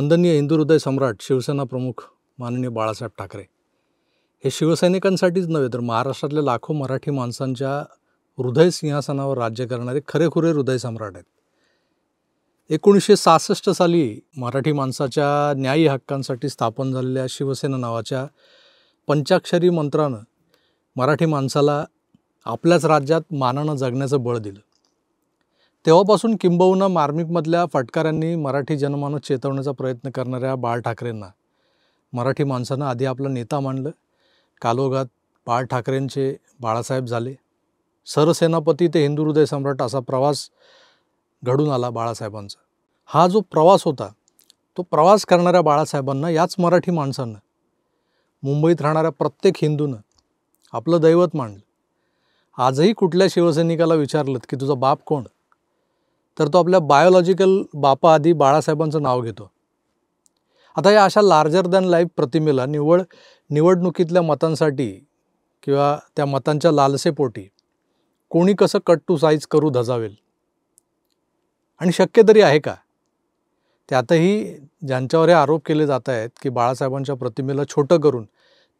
वंदनीय हृदय सम्राट शिवसेना प्रमुख माननीय बाळासाहेब ठाकरे हे शिवसैनिकांसाठीच नव्हे तर महाराष्ट्रातल्या लाखो मराठी माणसांच्या हृदय सिंहासनावर राज्य करणारे खरेखुरे हृदय सम्राट आहेत एकोणीसशे सहासष्ट साली मराठी माणसाच्या न्यायी हक्कांसाठी स्थापन झालेल्या शिवसेना नावाच्या पंचाक्षरी मंत्रानं मराठी माणसाला आपल्याच राज्यात मानानं जगण्याचं बळ दिलं तेव्हापासून किंबहुना मार्मिकमधल्या फटकाऱ्यांनी मराठी जनमानस चेतवण्याचा प्रयत्न करणाऱ्या बाळ ठाकरेंना मराठी माणसानं आधी आपला नेता मानलं कालोगात बाळ ठाकरेंचे बाळासाहेब झाले सरसेनापती ते हिंदू हृदय सम्राट असा प्रवास घडून आला बाळासाहेबांचा हा जो प्रवास होता तो प्रवास करणाऱ्या बाळासाहेबांना याच मराठी माणसांना मुंबईत राहणाऱ्या प्रत्येक हिंदूनं आपलं दैवत मांडलं आजही कुठल्या शिवसैनिकाला विचारलं की तुझा बाप कोण तर तो आपल्या बायोलॉजिकल बापा आधी बाळासाहेबांचं नाव घेतो आता या अशा लार्जर दॅन लाईफ प्रतिमेला निवड निवडणुकीतल्या मतांसाठी किंवा त्या मतांच्या लालसेपोटी कोणी कसं कट टू साईज करू धजावेल आणि शक्य तरी आहे का त्यातही ज्यांच्यावर हे आरोप केले जात आहेत की बाळासाहेबांच्या प्रतिमेला छोटं करून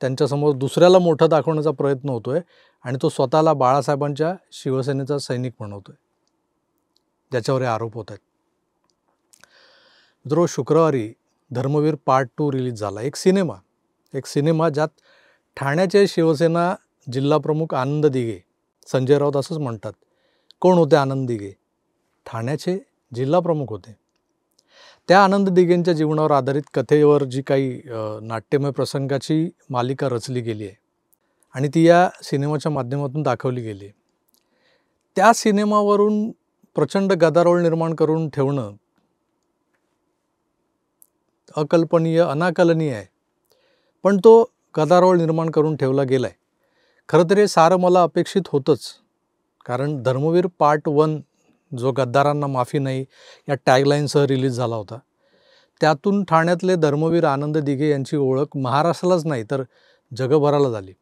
त्यांच्यासमोर दुसऱ्याला मोठं दाखवण्याचा प्रयत्न होतो आहे आणि तो स्वतःला बाळासाहेबांच्या शिवसेनेचा सैनिक म्हणवतो आहे ज्याच्यावर हे आरोप होत आहेत मित्रो शुक्रवारी धर्मवीर पार्ट टू रिलीज झाला एक सिनेमा एक सिनेमा ज्यात ठाण्याचे शिवसेना जिल्हाप्रमुख आनंद दिघे संजय राऊत असंच म्हणतात कोण होते आनंद दिघे ठाण्याचे जिल्हाप्रमुख होते त्या आनंद दिघेंच्या जीवनावर आधारित कथेवर जी काही नाट्यमय प्रसंगाची मालिका रचली गेली आहे आणि ती या सिनेमाच्या माध्यमातून दाखवली गेली त्या सिनेमावरून प्रचंड गदारोळ निर्माण करून ठेवणं अकल्पनीय अनाकलनीय आहे पण तो गदारोळ निर्माण करून ठेवला गेला आहे खरं तर हे सारं मला अपेक्षित होतंच कारण धर्मवीर पार्ट वन जो गद्दारांना माफी नाही या टॅगलाईनसह रिलीज झाला होता त्यातून ठाण्यातले धर्मवीर आनंद दिघे यांची ओळख महाराष्ट्रालाच नाही तर जगभराला झाली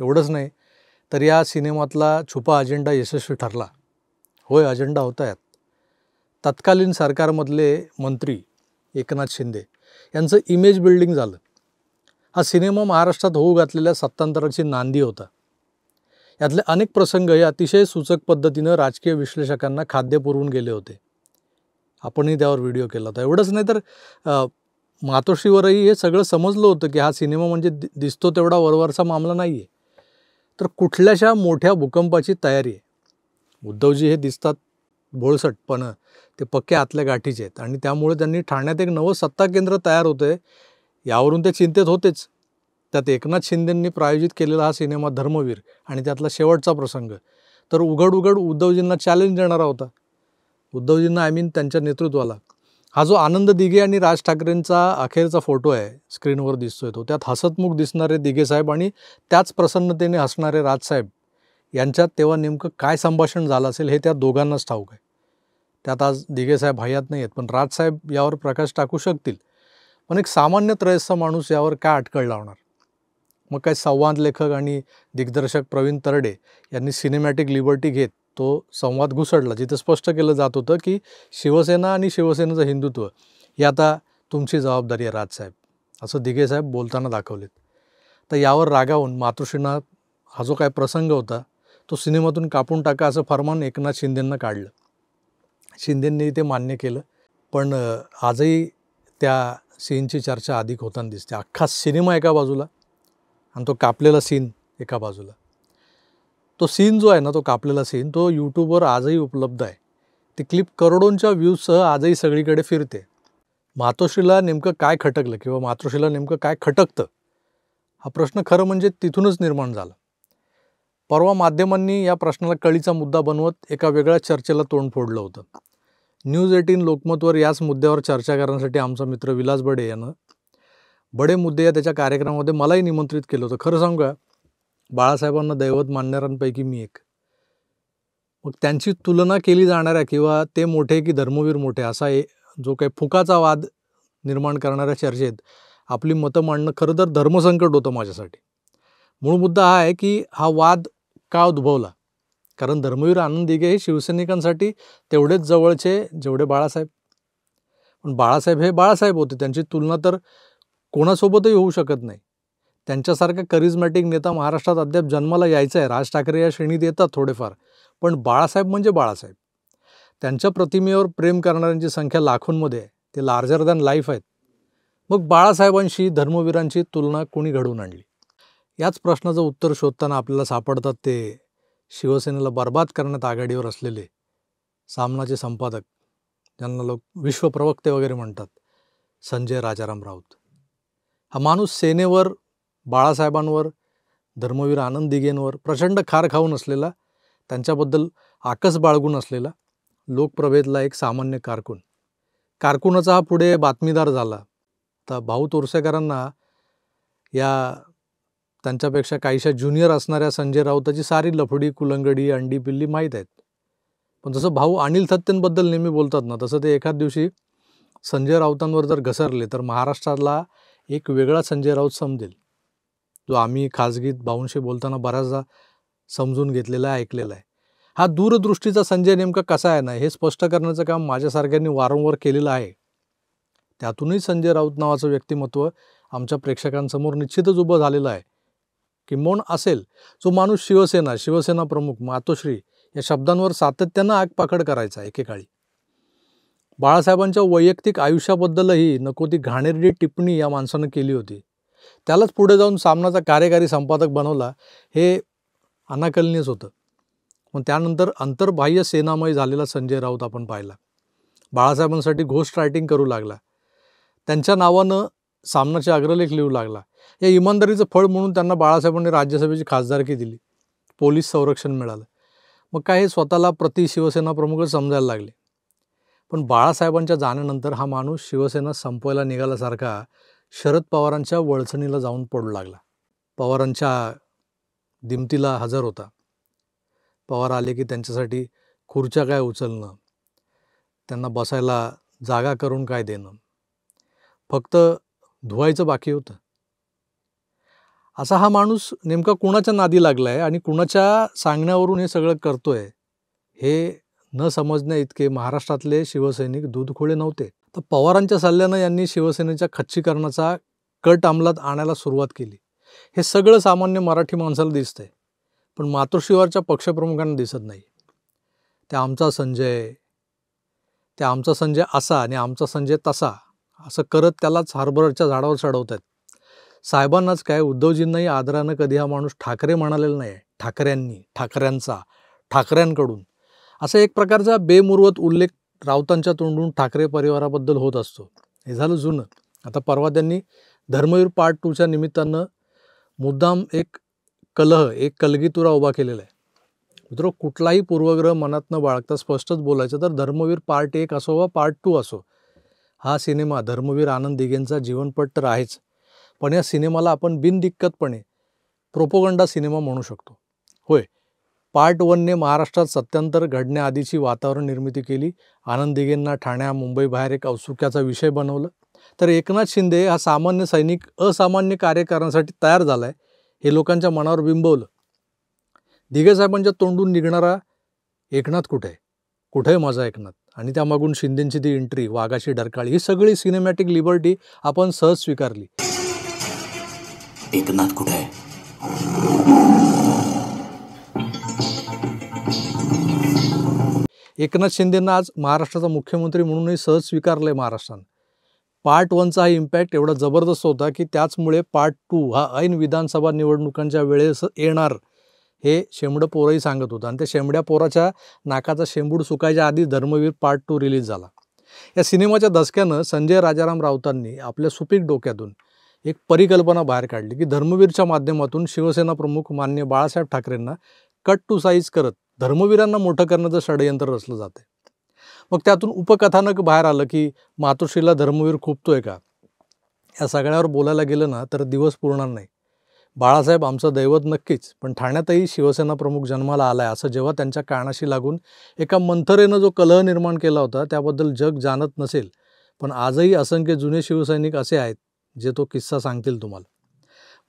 एवढंच नाही तर या सिनेमातला छुपा अजेंडा यशस्वी ठरला होय अजेंडा होता यात तत्कालीन सरकारमधले मंत्री एकनाथ शिंदे यांचं इमेज बिल्डिंग झालं हा सिनेमा महाराष्ट्रात होऊ घातलेल्या सत्तांतराची नांदी होता यातले अनेक प्रसंग हे अतिशय सूचक पद्धतीनं राजकीय विश्लेषकांना खाद्य पुरवून गेले होते आपणही त्यावर व्हिडिओ केला होता एवढंच नाही तर मातोश्रीवरही हे सगळं समजलं होतं की हा सिनेमा म्हणजे दिसतो तेवढा वरवरचा मामला नाही आहे तर कुठल्याशा मोठ्या भूकंपाची तयारी आहे उद्धवजी हे दिसतात भोळसटपणं ते पक्के आतल्या गाठीचे आहेत आणि त्यामुळे त्यांनी ठाण्यात एक नवं सत्ता केंद्र तयार होतं यावरून ते चिंतेत होतेच त्यात एकनाथ शिंदेंनी प्रायोजित केलेला हा सिनेमा धर्मवीर आणि त्यातला शेवटचा प्रसंग तर उघड उघड उद्धवजींना चॅलेंज देणारा होता उद्धवजींना आय मीन त्यांच्या नेतृत्वाला हा जो आनंद दिघे आणि राज ठाकरेंचा अखेरचा फोटो आहे स्क्रीनवर दिसतोय तो त्यात हसतमुख दिसणारे दिघे साहेब आणि त्याच प्रसन्नतेने हसणारे राजसाहेब यांच्यात तेव्हा नेमकं काय संभाषण झालं असेल हे त्या दोघांनाच ठाऊक आहे त्यात आज दिगेसाहेब हयात नाही आहेत पण राजसाहेब यावर प्रकाश टाकू शकतील पण एक सामान्य त्रयस्थ माणूस यावर काय अटकळ लावणार मग काय संवाद लेखक आणि दिग्दर्शक प्रवीण तरडे यांनी सिनेमॅटिक लिबर्टी घेत तो संवाद घुसडला जिथं स्पष्ट केलं जात होतं की शिवसेना आणि शिवसेनेचं हिंदुत्व ही आता तुमची जबाबदारी आहे राजसाहेब असं दिगेसाहेब बोलताना दाखवलेत तर यावर रागावून मातृश्रीनाथ हा जो काय प्रसंग होता तो सिनेमातून कापून टाका असं फरमान एकनाथ शिंदेंना काढलं शिंदेंनी ते मान्य केलं पण आजही त्या सीनची चर्चा अधिक होताना दिसते अख्खा सिनेमा एका बाजूला आणि तो कापलेला सीन एका बाजूला तो सीन जो आहे ना तो कापलेला सीन तो यूट्यूबवर आजही उपलब्ध आहे ती क्लिप करोडोंच्या व्ह्यूजसह आजही सगळीकडे फिरते मातोश्रीला नेमकं काय खटकलं किंवा मातोश्रीला नेमकं काय खटकतं हा प्रश्न खरं म्हणजे तिथूनच निर्माण झाला परवा माध्यमांनी या प्रश्नाला कळीचा मुद्दा बनवत एका वेगळ्या चर्चेला तोंड फोडलं होतं न्यूज एटीन लोकमतवर याच मुद्द्यावर चर्चा करण्यासाठी आमचा मित्र विलास बडे यानं बडे मुद्दे या त्याच्या कार्यक्रमामध्ये मलाही निमंत्रित केलं होतं खरं सांगू का बाळासाहेबांना दैवत मानणाऱ्यांपैकी मी एक मग त्यांची तुलना केली जाणाऱ्या किंवा ते मोठे की धर्मवीर मोठे असा ए जो काही फुकाचा वाद निर्माण करणाऱ्या चर्चेत आपली मतं मांडणं खरं तर धर्मसंकट होतं माझ्यासाठी मूळ मुद्दा हा आहे की हा वाद का उद्भवला कारण धर्मवीर आनंद दिघे हे शिवसैनिकांसाठी तेवढेच जवळचे जेवढे बाळासाहेब पण बाळासाहेब हे बाळासाहेब होते त्यांची तुलना तर कोणासोबतही होऊ शकत नाही त्यांच्यासारखा करिझमॅटिक नेता महाराष्ट्रात अद्याप जन्माला यायचा आहे राज ठाकरे या श्रेणीत येतात थोडेफार पण बाळासाहेब म्हणजे बाळासाहेब त्यांच्या प्रतिमेवर प्रेम करणाऱ्यांची संख्या लाखोंमध्ये आहे ते लार्जर दॅन लाईफ आहेत मग बाळासाहेबांशी धर्मवीरांची तुलना कोणी घडवून आणली याच प्रश्नाचं उत्तर शोधताना आपल्याला सापडतात ते शिवसेनेला बर्बाद करण्यात आघाडीवर असलेले सामनाचे संपादक ज्यांना लोक विश्वप्रवक्ते वगैरे म्हणतात संजय राजाराम राऊत हा माणूस सेनेवर बाळासाहेबांवर धर्मवीर आनंद दिघेंवर प्रचंड खार खाऊन असलेला त्यांच्याबद्दल आकस बाळगून असलेला लोकप्रभेदला एक सामान्य कारकून कारकुनाचा हा पुढे बातमीदार झाला तर भाऊ तोरसेकरांना या त्यांच्यापेक्षा काहीशा ज्युनियर असणाऱ्या संजय राऊताची सारी लफडी कुलंगडी अंडी पिल्ली माहीत आहेत पण जसं भाऊ अनिल थत्तेंबद्दल नेहमी बोलतात ना तसं ते एखाद दिवशी संजय राऊतांवर जर घसरले तर महाराष्ट्राला एक वेगळा संजय राऊत समजेल जो आम्ही खाजगीत भाऊंशी बोलताना बऱ्याचदा समजून घेतलेला आहे ऐकलेला आहे हा दूरदृष्टीचा संजय नेमका कसा आहे ना हे स्पष्ट करण्याचं काम माझ्यासारख्यांनी वारंवार केलेलं आहे त्यातूनही संजय राऊत नावाचं व्यक्तिमत्व आमच्या प्रेक्षकांसमोर निश्चितच उभं झालेलं आहे किंबहुन असेल जो माणूस शिवसेना शिवसेना प्रमुख मातोश्री या शब्दांवर सातत्यानं आगपाखड करायचा एकेकाळी बाळासाहेबांच्या वैयक्तिक आयुष्याबद्दलही नको ती घाणेरडी टिप्पणी या माणसानं केली होती त्यालाच पुढे जाऊन सामनाचा कार्यकारी संपादक बनवला हे अनाकलनीयच होतं पण त्यानंतर अंतर्बाह्य सेनामय झालेला संजय राऊत आपण पाहिला बाळासाहेबांसाठी घोस्ट रायटिंग करू लागला त्यांच्या नावानं सामनाचे अग्रलेख लिहू लागला या इमानदारीचं फळ म्हणून त्यांना बाळासाहेबांनी राज्यसभेची खासदारकी दिली पोलीस संरक्षण मिळालं मग काय हे स्वतःला प्रति शिवसेना प्रमुख समजायला लागले पण बाळासाहेबांच्या जाण्यानंतर हा माणूस शिवसेना संपवायला निघाल्यासारखा शरद पवारांच्या वळसणीला जाऊन पडू लागला पवारांच्या दिमतीला हजर होता पवार आले की त्यांच्यासाठी खुर्च्या काय उचलणं त्यांना बसायला जागा करून काय देणं फक्त धुवायचं बाकी होतं असा हा माणूस नेमका कुणाच्या नादी लागला आहे आणि कुणाच्या सांगण्यावरून हे सगळं करतोय हे न समजण्या इतके महाराष्ट्रातले शिवसैनिक दूधखोळे नव्हते तर पवारांच्या सल्ल्यानं यांनी शिवसेनेच्या खच्चीकरणाचा कट अंमलात आणायला सुरुवात केली हे सगळं सामान्य मराठी माणसाला दिसतंय पण मातृशिवारच्या पक्षप्रमुखांना दिसत नाही त्या आमचा संजय त्या आमचा संजय असा आणि आमचा संजय तसा असं करत त्यालाच हार्बरच्या झाडावर चढवत आहेत साहेबांनाच काय उद्धवजींनाही आदरानं कधी हा माणूस ठाकरे म्हणालेला नाही ठाकऱ्यांनी ठाकऱ्यांचा ठाकऱ्यांकडून असा एक प्रकारचा बेमुरवत उल्लेख राऊतांच्या तोंडून ठाकरे परिवाराबद्दल होत असतो हे झालं जुनं आता परवा त्यांनी धर्मवीर पार्ट टूच्या निमित्तानं मुद्दाम एक कलह एक कलगीतुरा उभा केलेला आहे मित्र कुठलाही पूर्वग्रह मनातनं बाळगता स्पष्टच बोलायचं तर धर्मवीर पार्ट एक असो वा पार्ट टू असो हा सिनेमा धर्मवीर आनंद दिघेंचा जीवनपट तर आहेच पण या सिनेमाला आपण बिनदिक्कतपणे प्रोपोगंडा सिनेमा म्हणू शकतो होय पार्ट वनने महाराष्ट्रात सत्यांतर घडण्याआधीची वातावरण निर्मिती केली आनंद दिघेंना ठाण्या मुंबईबाहेर एक औत्सुक्याचा विषय बनवलं तर एकनाथ शिंदे हा सामान्य सैनिक असामान्य कार्य तयार झाला आहे हे लोकांच्या मनावर बिंबवलं साहेबांच्या तोंडून निघणारा एकनाथ कुठे आहे कुठे आहे माझा एकनाथ आणि त्यामागून शिंदेंची ती एंट्री वाघाची डरकाळी ही सगळी सिनेमॅटिक लिबर्टी आपण सहज स्वीकारली एकनाथ कुठे आहे एकनाथ शिंदेंना आज महाराष्ट्राचा मुख्यमंत्री म्हणूनही सहज स्वीकारलं महाराष्ट्रानं पार्ट वनचा हा इम्पॅक्ट एवढा जबरदस्त होता की त्याचमुळे पार्ट टू हा ऐन विधानसभा निवडणुकांच्या वेळेस येणार हे शेंबडं पोरंही सांगत होतं आणि त्या शेंबड्या पोराच्या नाकाचा शेंबूड सुकायच्या आधी धर्मवीर पार्ट टू रिलीज झाला या सिनेमाच्या धसक्यानं संजय राजाराम राऊतांनी आपल्या सुपीक डोक्यातून एक परिकल्पना बाहेर काढली की धर्मवीरच्या माध्यमातून शिवसेना प्रमुख मान्य बाळासाहेब ठाकरेंना कट टू साईज करत धर्मवीरांना मोठं करण्याचं षडयंत्र रचलं जाते मग त्यातून उपकथानक बाहेर आलं की मातोश्रीला धर्मवीर खुपतोय का या सगळ्यावर बोलायला गेलं ना तर दिवस पुरणार नाही बाळासाहेब आमचं दैवत नक्कीच पण ठाण्यातही शिवसेना प्रमुख जन्माला आला आहे असं जेव्हा त्यांच्या कानाशी लागून एका मंथरेनं जो कलह निर्माण केला होता त्याबद्दल जग जाणत नसेल पण आजही असंख्य जुने शिवसैनिक असे आहेत जे तो किस्सा सांगतील तुम्हाला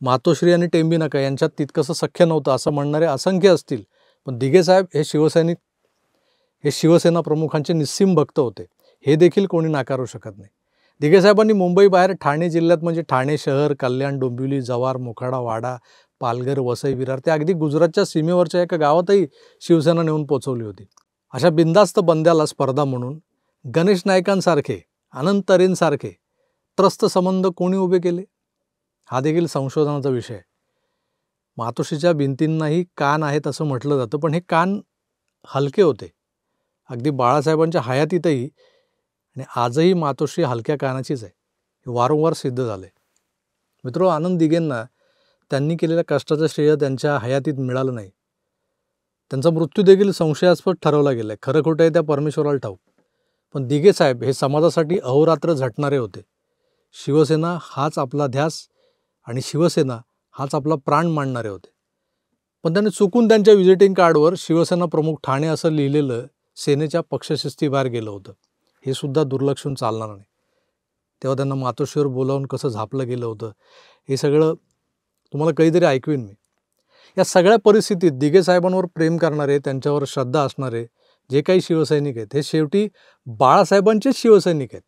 मातोश्री आणि टेंबी नका यांच्यात तितकंसं सख्य नव्हतं असं म्हणणारे असंख्य असतील पण दिघे साहेब हे शिवसैनिक हे शिवसेना प्रमुखांचे निस्सीम भक्त होते हे देखील कोणी नाकारू शकत नाही दिघे साहेबांनी मुंबईबाहेर ठाणे जिल्ह्यात म्हणजे ठाणे शहर कल्याण डोंबिवली जव्हार मोखाडा वाडा पालघर वसई विरार ते अगदी गुजरातच्या सीमेवरच्या एका गावातही शिवसेना नेऊन पोचवली होती अशा बिंदास्त बंद्याला स्पर्धा म्हणून गणेश नायकांसारखे अनंत तरेंसारखे त्रस्त संबंध कोणी उभे केले हा देखील संशोधनाचा विषय आहे मातोश्रीच्या भिंतींनाही कान आहेत असं म्हटलं जातं पण हे कान हलके होते अगदी बाळासाहेबांच्या हयातीतही आणि आजही मातोश्री हलक्या कानाचीच आहे हे वारंवार सिद्ध झाले मित्रो आनंद दिघेंना त्यांनी केलेल्या कष्टाचं श्रेय त्यांच्या हयातीत मिळालं नाही त्यांचा मृत्यू देखील संशयास्पद ठरवला गेला आहे खरं खोटं आहे त्या परमेश्वराला ठाऊक पण दिघे साहेब हे समाजासाठी अहोरात्र झटणारे होते शिवसेना हाच आपला ध्यास आणि शिवसेना हाच आपला प्राण मांडणारे होते पण त्यांनी चुकून त्यांच्या व्हिजिटिंग कार्डवर शिवसेना प्रमुख ठाणे असं लिहिलेलं सेनेच्या पक्षशिस्तीबाहेर गेलं होतं हे सुद्धा दुर्लक्षून चालणार नाही तेव्हा त्यांना मातोश्रीवर बोलावून कसं झापलं गेलं होतं हे सगळं तुम्हाला कधीतरी ऐकवीन मी या सगळ्या परिस्थितीत दिघे साहेबांवर प्रेम करणारे त्यांच्यावर श्रद्धा असणारे जे काही शिवसैनिक आहेत हे शेवटी बाळासाहेबांचेच शिवसैनिक आहेत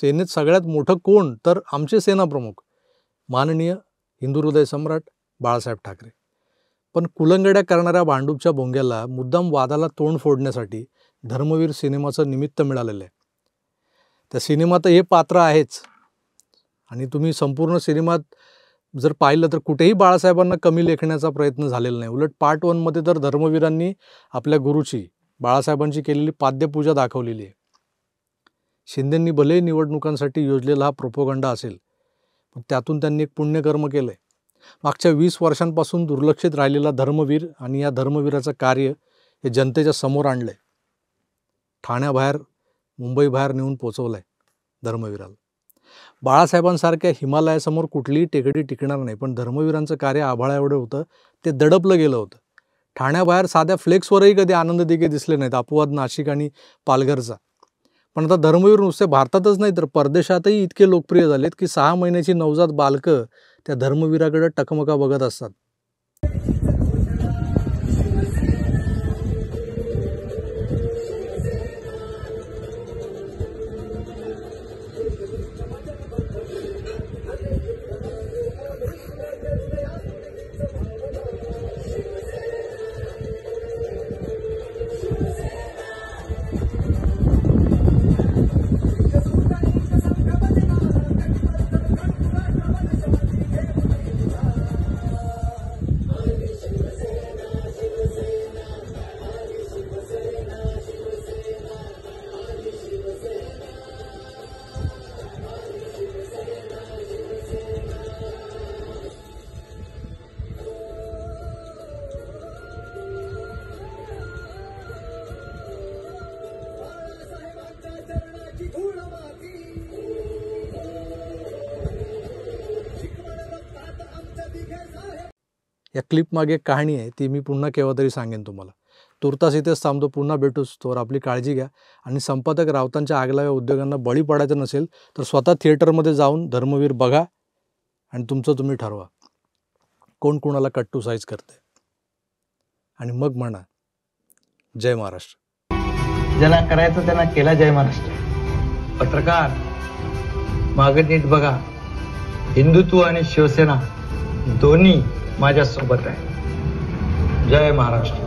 सेनेत सगळ्यात मोठं कोण तर आमचे सेनाप्रमुख माननीय हिंदू हृदय सम्राट बाळासाहेब ठाकरे पण कुलंगड्या करणाऱ्या भांडूपच्या भोंग्याला मुद्दाम वादाला तोंड फोडण्यासाठी धर्मवीर सिनेमाचं निमित्त मिळालेलं आहे त्या सिनेमात हे पात्र आहेच आणि तुम्ही संपूर्ण सिनेमात जर पाहिलं तर कुठेही बाळासाहेबांना कमी लेखण्याचा प्रयत्न झालेला नाही उलट पार्ट वनमध्ये तर धर्मवीरांनी आपल्या गुरुची बाळासाहेबांची केलेली पाद्यपूजा दाखवलेली आहे शिंदेंनी भले निवडणुकांसाठी योजलेला हा प्रोपोगंडा असेल पण त्यातून त्यांनी एक पुण्यकर्म केलं आहे मागच्या वीस वर्षांपासून दुर्लक्षित राहिलेला धर्मवीर आणि या धर्मवीराचं कार्य हे जनतेच्या समोर आणलं आहे ठाण्याबाहेर मुंबईबाहेर नेऊन पोचवलं आहे धर्मवीराला बाळासाहेबांसारख्या हिमालयासमोर कुठलीही टेकडी टिकणार नाही पण धर्मवीरांचं कार्य आभाळा एवढं होतं ते दडपलं गेलं होतं ठाण्याबाहेर साध्या फ्लेक्सवरही कधी आनंद दिगे दिसले नाहीत अपवाद नाशिक आणि पालघरचा पण आता धर्मवीर नुसते भारतातच नाही तर परदेशातही इतके लोकप्रिय झालेत की सहा महिन्याची नवजात बालकं त्या धर्मवीराकडे टकमका बघत असतात या क्लिप मागे कहाणी आहे ती मी पुन्हा केव्हा तरी सांगेन तुम्हाला तुर्तास इथेच थांबतो पुन्हा भेटूस तोवर आपली काळजी घ्या आणि संपादक रावतांच्या आगलाव्या उद्योगांना बळी पडायचं नसेल तर स्वतः थिएटरमध्ये जाऊन धर्मवीर बघा आणि तुमचं तुम्ही ठरवा कोण कोणाला कट्टू साईज करते आणि मग म्हणा जय महाराष्ट्र ज्याला करायचं त्यांना केला जय महाराष्ट्र पत्रकार मागे नीट बघा हिंदुत्व आणि शिवसेना दोन्ही माझ्यासोबत आहे जय महाराष्ट्र